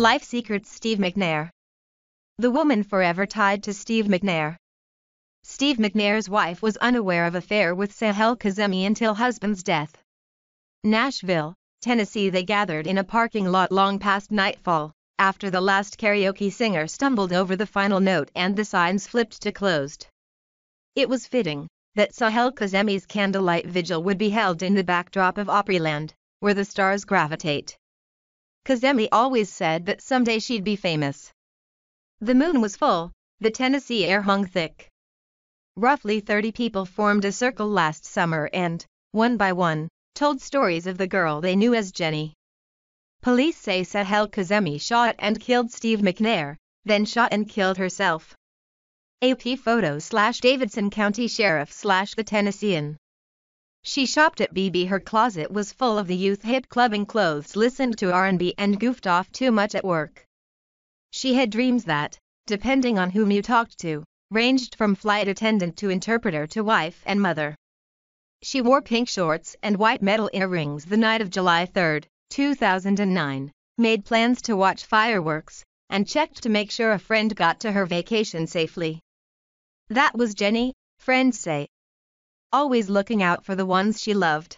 Life Secrets Steve McNair. The woman forever tied to Steve McNair. Steve McNair's wife was unaware of affair with Sahel Kazemi until husband's death. Nashville, Tennessee they gathered in a parking lot long past nightfall, after the last karaoke singer stumbled over the final note and the signs flipped to closed. It was fitting that Sahel Kazemi's candlelight vigil would be held in the backdrop of Opryland, where the stars gravitate. Kazemi always said that someday she'd be famous. The moon was full, the Tennessee air hung thick. Roughly 30 people formed a circle last summer and, one by one, told stories of the girl they knew as Jenny. Police say Sahel Kazemi shot and killed Steve McNair, then shot and killed herself. AP photo slash Davidson County Sheriff slash The Tennessean she shopped at BB. Her closet was full of the youth hit clubbing clothes, listened to R&B and goofed off too much at work. She had dreams that, depending on whom you talked to, ranged from flight attendant to interpreter to wife and mother. She wore pink shorts and white metal earrings the night of July 3, 2009, made plans to watch fireworks, and checked to make sure a friend got to her vacation safely. That was Jenny, friends say, always looking out for the ones she loved.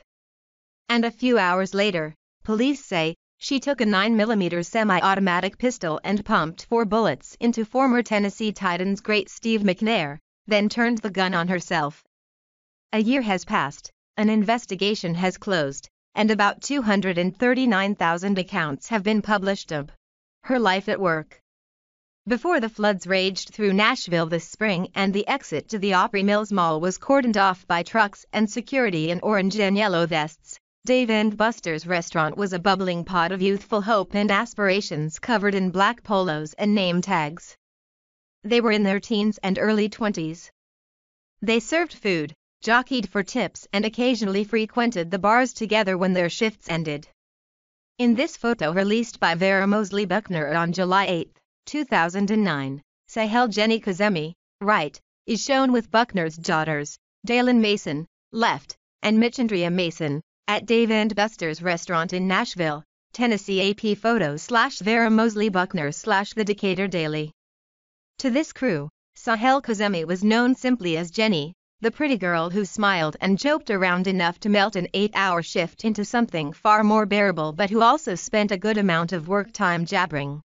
And a few hours later, police say, she took a 9mm semi-automatic pistol and pumped four bullets into former Tennessee Titans great Steve McNair, then turned the gun on herself. A year has passed, an investigation has closed, and about 239,000 accounts have been published of her life at work. Before the floods raged through Nashville this spring and the exit to the Opry Mills Mall was cordoned off by trucks and security in orange and yellow vests, Dave and Buster's restaurant was a bubbling pot of youthful hope and aspirations covered in black polos and name tags. They were in their teens and early twenties. They served food, jockeyed for tips and occasionally frequented the bars together when their shifts ended. In this photo released by Vera Mosley Buckner on July 8, 2009. Sahel Jenny Kazemi, right, is shown with Buckner's daughters, Dalen Mason, left, and Michandria Mason, at Dave and Buster's restaurant in Nashville, Tennessee AP photo slash Vera Mosley Buckner slash The Decatur Daily. To this crew, Sahel Kazemi was known simply as Jenny, the pretty girl who smiled and joked around enough to melt an eight-hour shift into something far more bearable but who also spent a good amount of work time jabbering.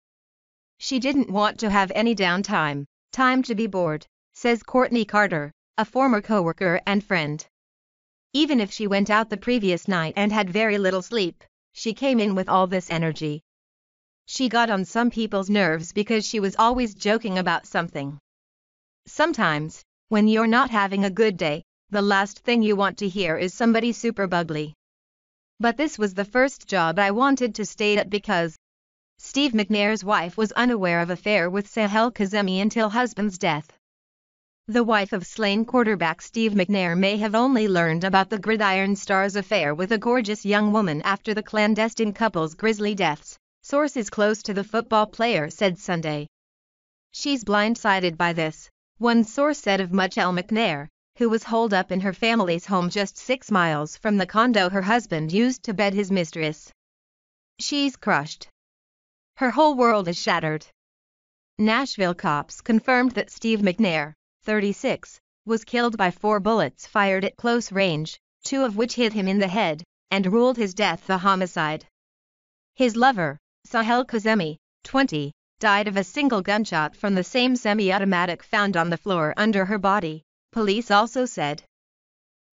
She didn't want to have any downtime. Time to be bored, says Courtney Carter, a former coworker and friend. Even if she went out the previous night and had very little sleep, she came in with all this energy. She got on some people's nerves because she was always joking about something. Sometimes, when you're not having a good day, the last thing you want to hear is somebody super bubbly. But this was the first job I wanted to stay at because Steve McNair's wife was unaware of affair with Sahel Kazemi until husband's death. The wife of slain quarterback Steve McNair may have only learned about the Gridiron Stars affair with a gorgeous young woman after the clandestine couple's grisly deaths, sources close to the football player said Sunday. She's blindsided by this, one source said of Muchel McNair, who was holed up in her family's home just six miles from the condo her husband used to bed his mistress. She's crushed. Her whole world is shattered. Nashville cops confirmed that Steve McNair, 36, was killed by four bullets fired at close range, two of which hit him in the head, and ruled his death a homicide. His lover, Sahel Kazemi, 20, died of a single gunshot from the same semi-automatic found on the floor under her body, police also said.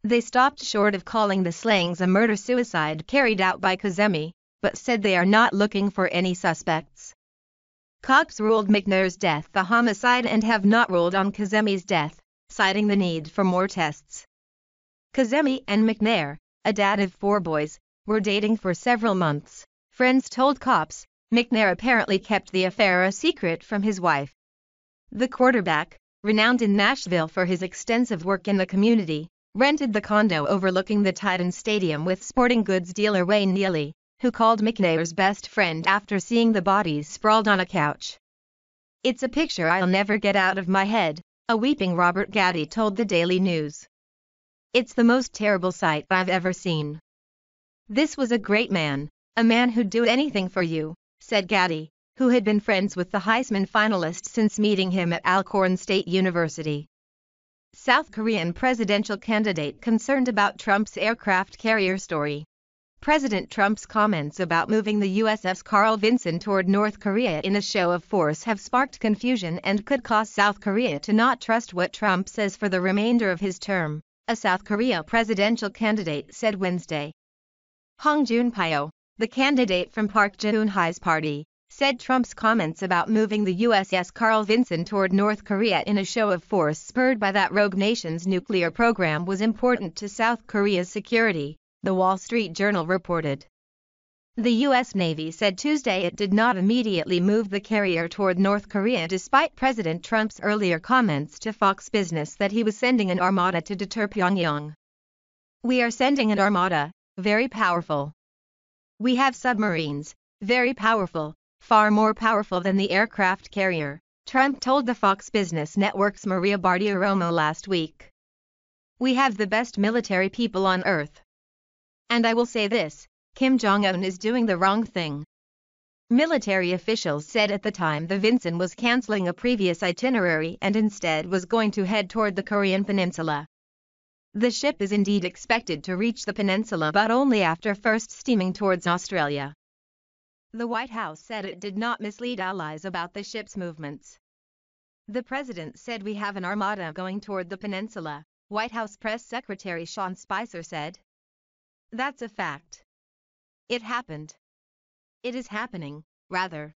They stopped short of calling the slayings a murder-suicide carried out by Kazemi, but said they are not looking for any suspects. Cox ruled McNair's death a homicide and have not ruled on Kazemi's death, citing the need for more tests. Kazemi and McNair, a dad of four boys, were dating for several months. Friends told cops, McNair apparently kept the affair a secret from his wife. The quarterback, renowned in Nashville for his extensive work in the community, rented the condo overlooking the Titan Stadium with sporting goods dealer Wayne Neely who called McNair's best friend after seeing the bodies sprawled on a couch. It's a picture I'll never get out of my head, a weeping Robert Gaddy told the Daily News. It's the most terrible sight I've ever seen. This was a great man, a man who'd do anything for you, said Gaddy, who had been friends with the Heisman finalist since meeting him at Alcorn State University. South Korean presidential candidate concerned about Trump's aircraft carrier story. President Trump's comments about moving the USS Carl Vinson toward North Korea in a show of force have sparked confusion and could cause South Korea to not trust what Trump says for the remainder of his term, a South Korea presidential candidate said Wednesday. Hong Jun-pyo, the candidate from Park Geun-hye's party, said Trump's comments about moving the USS Carl Vinson toward North Korea in a show of force spurred by that rogue nation's nuclear program was important to South Korea's security the Wall Street Journal reported. The U.S. Navy said Tuesday it did not immediately move the carrier toward North Korea despite President Trump's earlier comments to Fox Business that he was sending an armada to deter Pyongyang. We are sending an armada, very powerful. We have submarines, very powerful, far more powerful than the aircraft carrier, Trump told the Fox Business Network's Maria Bartiromo last week. We have the best military people on earth. And I will say this, Kim Jong-un is doing the wrong thing. Military officials said at the time the Vinson was canceling a previous itinerary and instead was going to head toward the Korean peninsula. The ship is indeed expected to reach the peninsula but only after first steaming towards Australia. The White House said it did not mislead allies about the ship's movements. The president said we have an armada going toward the peninsula, White House Press Secretary Sean Spicer said. That's a fact. It happened. It is happening, rather.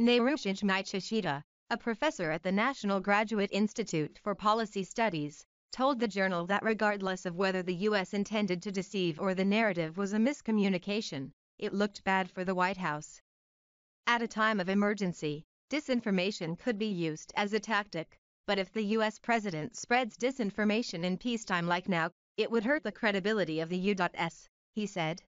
Narushige Maichishita, a professor at the National Graduate Institute for Policy Studies, told the journal that regardless of whether the U.S. intended to deceive or the narrative was a miscommunication, it looked bad for the White House. At a time of emergency, disinformation could be used as a tactic, but if the U.S. president spreads disinformation in peacetime like now, it would hurt the credibility of the U.S., he said.